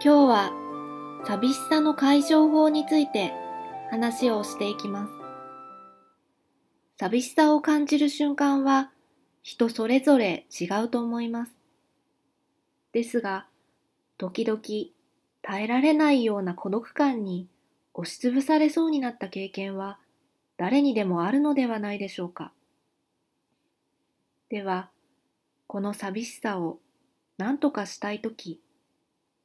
今日は寂しさの解消法について話をしていきます。寂しさを感じる瞬間は人それぞれ違うと思います。ですが、時々耐えられないような孤独感に押しつぶされそうになった経験は誰にでもあるのではないでしょうか。では、この寂しさを何とかしたいとき、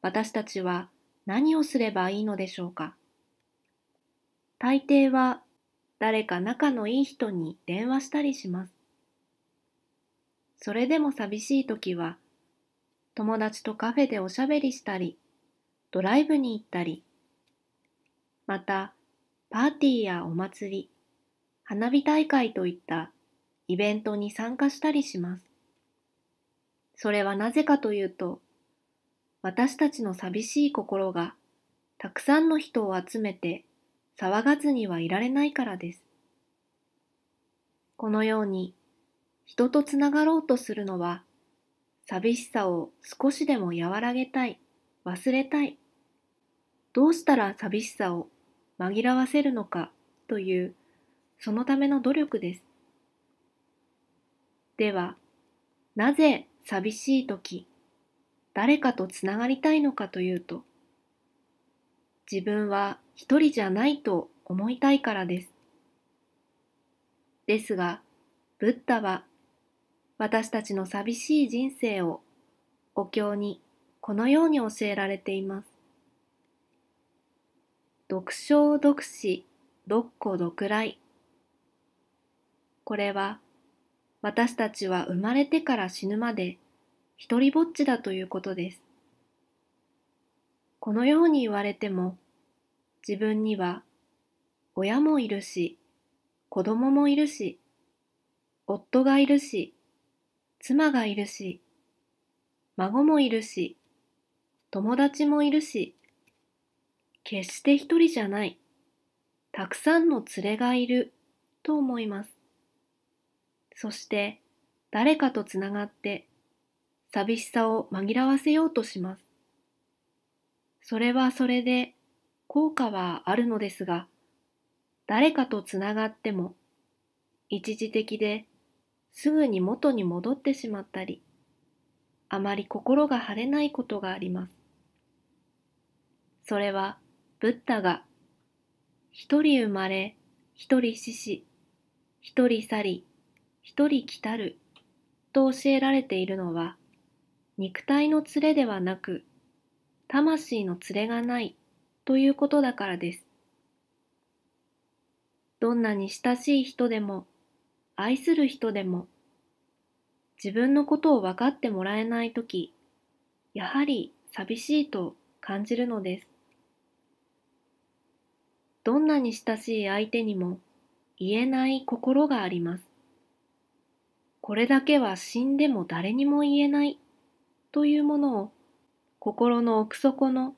私たちは何をすればいいのでしょうか大抵は誰か仲のいい人に電話したりします。それでも寂しい時は友達とカフェでおしゃべりしたりドライブに行ったりまたパーティーやお祭り花火大会といったイベントに参加したりします。それはなぜかというと私たちの寂しい心がたくさんの人を集めて騒がずにはいられないからです。このように人とつながろうとするのは寂しさを少しでも和らげたい、忘れたい。どうしたら寂しさを紛らわせるのかというそのための努力です。では、なぜ寂しい時、誰かとつながりたいのかというと、自分は一人じゃないと思いたいからです。ですが、ブッダは私たちの寂しい人生をお経にこのように教えられています。読書読死、読古読来。これは私たちは生まれてから死ぬまで一人ぼっちだということです。このように言われても、自分には親もいるし、子供もいるし、夫がいるし、妻がいるし、孫もいるし、友達もいるし、決して一人じゃない、たくさんの連れがいると思います。そして誰かとつながって寂しさを紛らわせようとします。それはそれで効果はあるのですが、誰かとつながっても一時的ですぐに元に戻ってしまったり、あまり心が晴れないことがあります。それはブッダが一人生まれ、一人死し、一人去り、一人来たると教えられているのは肉体の連れではなく、魂の連れがないということだからです。どんなに親しい人でも、愛する人でも、自分のことを分かってもらえないとき、やはり寂しいと感じるのです。どんなに親しい相手にも言えない心があります。これだけは死んでも誰にも言えないというものを心の奥底の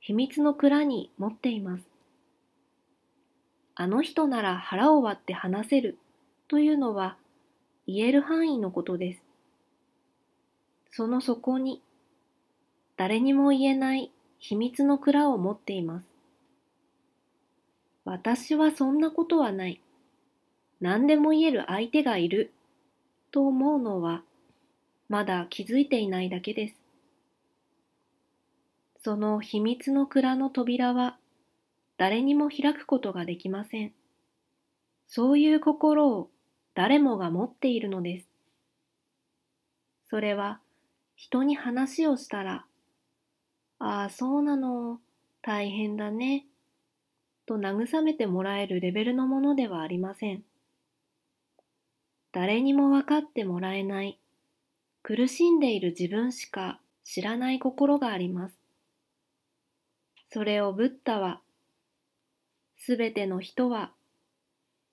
秘密の蔵に持っています。あの人なら腹を割って話せるというのは言える範囲のことです。その底に誰にも言えない秘密の蔵を持っています。私はそんなことはない。何でも言える相手がいると思うのはまだ気づいていないだけです。その秘密の蔵の扉は誰にも開くことができません。そういう心を誰もが持っているのです。それは人に話をしたら、ああ、そうなの、大変だね、と慰めてもらえるレベルのものではありません。誰にも分かってもらえない苦しんでいる自分しか知らない心があります。それをブッダは、すべての人は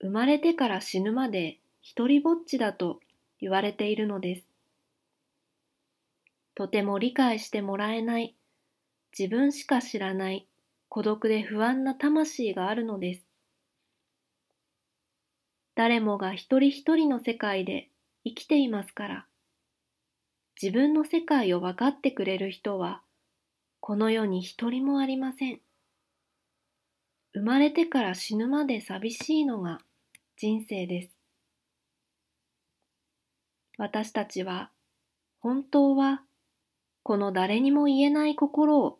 生まれてから死ぬまで一人ぼっちだと言われているのです。とても理解してもらえない、自分しか知らない孤独で不安な魂があるのです。誰もが一人一人の世界で生きていますから。自分の世界を分かってくれる人はこの世に一人もありません。生まれてから死ぬまで寂しいのが人生です。私たちは本当はこの誰にも言えない心を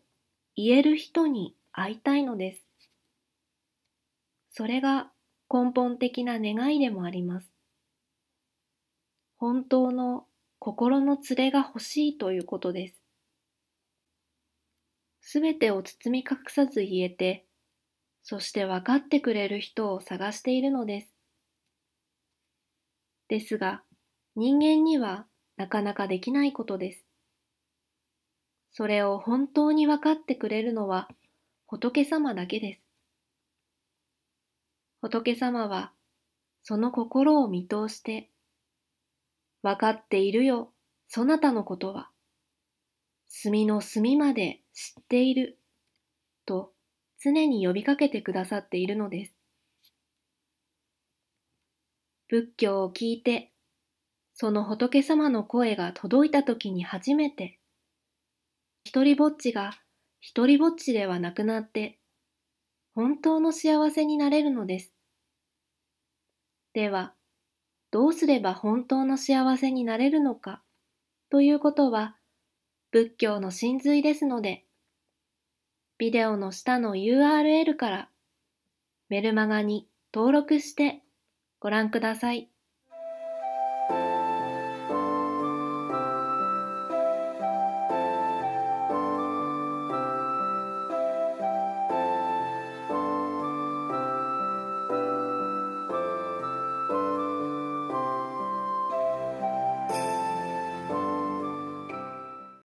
言える人に会いたいのです。それが根本的な願いでもあります。本当の心の連れが欲しいということです。すべてを包み隠さず言えて、そして分かってくれる人を探しているのです。ですが、人間にはなかなかできないことです。それを本当に分かってくれるのは仏様だけです。仏様はその心を見通してわかっているよ、そなたのことは。墨の墨まで知っている、と常に呼びかけてくださっているのです。仏教を聞いて、その仏様の声が届いた時に初めて、一りぼっちが一りぼっちではなくなって、本当の幸せになれるのです。では、どうすれば本当の幸せになれるのかということは仏教の真髄ですので、ビデオの下の URL からメルマガに登録してご覧ください。